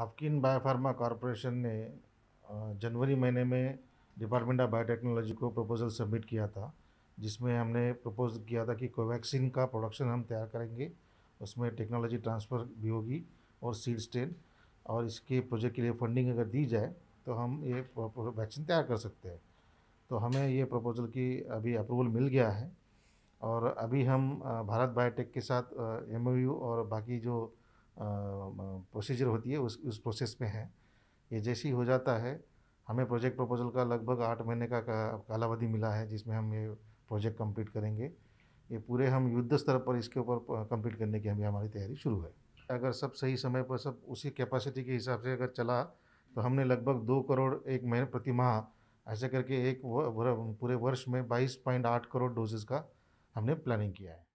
अफकिन biopharma corporation ने जनवरी महीने में डिपार्टमेंट ऑफ बायोटेक्नोलॉजी को प्रपोजल सबमिट किया था जिसमें हमने प्रपोज किया था कि कोवैक्सीन का प्रोडक्शन हम तैयार करेंगे उसमें टेक्नोलॉजी ट्रांसफ़र भी होगी और सीड स्टेन और इसके प्रोजेक्ट के लिए फंडिंग अगर दी जाए तो हम ये वैक्सीन तैयार कर सकते हैं तो हमें ये प्रपोजल की अभी अप्रूवल मिल गया है और अभी हम भारत बायोटेक के साथ एम और बाकी जो प्रोसीजर होती है उस उस प्रोसेस में है ये जैसे ही हो जाता है हमें प्रोजेक्ट प्रपोजल का लगभग आठ महीने का कालावधि मिला है जिसमें हम ये प्रोजेक्ट कंप्लीट करेंगे ये पूरे हम युद्ध स्तर पर इसके ऊपर कंप्लीट करने की हमें हमारी तैयारी शुरू है अगर सब सही समय पर सब उसी कैपेसिटी के हिसाब से अगर चला तो हमने लगभग दो करोड़ एक महीने प्रति माह ऐसे करके एक पूरे वर्ष में बाईस पॉइंट आठ करोड़ डोजेज़ का हमने प्लानिंग किया है